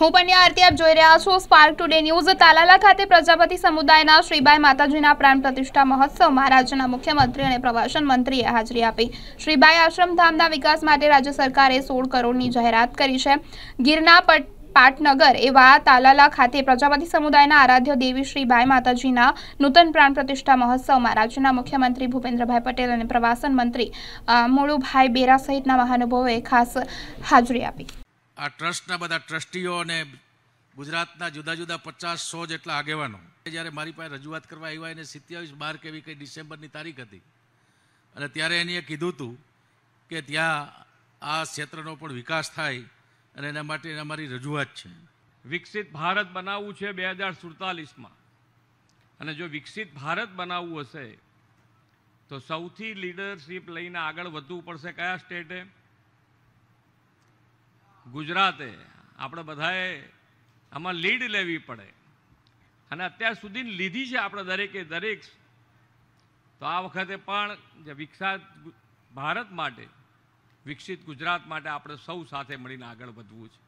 હું પણ આરતી આપ જોઈ રહ્યા છો સ્પાર્ક ટુડે ન્યૂઝ તાલાલા ખાતે પ્રજાપતિ સમુદાયના શ્રીબાઈ માતાજીના પ્રાણ પ્રતિષ્ઠા મહોત્સવમાં રાજ્યના મુખ્યમંત્રી અને પ્રવાસન મંત્રીએ હાજરી આપી શ્રીબાઈ આશ્રમધામના વિકાસ માટે રાજ્ય સરકારે સોળ કરોડની જાહેરાત કરી છે ગિરના પટ પાટનગર એવા તાલાલા ખાતે પ્રજાપતિ સમુદાયના આરાધ્ય દેવી શ્રી માતાજીના નૂતન પ્રાણ પ્રતિષ્ઠા મહોત્સવમાં રાજ્યના મુખ્યમંત્રી ભૂપેન્દ્રભાઈ પટેલ અને પ્રવાસન મંત્રી મોળુભાઈ બેરા સહિતના મહાનુભાવોએ ખાસ હાજરી આપી આ ટ્રસ્ટના બધા ટ્રસ્ટીઓ અને ગુજરાતના જુદા જુદા પચાસ સો જેટલા આગેવાનો જ્યારે મારી પાસે રજૂઆત કરવા આવ્યા એને સિત્યાવીસ બાર કે એવી કંઈ ડિસેમ્બરની તારીખ હતી અને ત્યારે એને કીધું હતું કે ત્યાં આ ક્ષેત્રનો પણ વિકાસ થાય અને એના માટે અમારી રજૂઆત છે વિકસિત ભારત બનાવવું છે બે હજાર સુડતાલીસમાં અને જો વિકસિત ભારત બનાવવું હશે તો સૌથી લીડરશીપ લઈને આગળ વધવું પડશે કયા સ્ટેટે ગુજરાતે આપણે બધાએ આમાં લીડ લેવી પડે અને અત્યાર સુધી લીધી છે આપણે દરેકે દરેક તો આ વખતે પણ જે વિકસાત ભારત માટે વિકસિત ગુજરાત માટે આપણે સૌ સાથે મળીને આગળ વધવું છે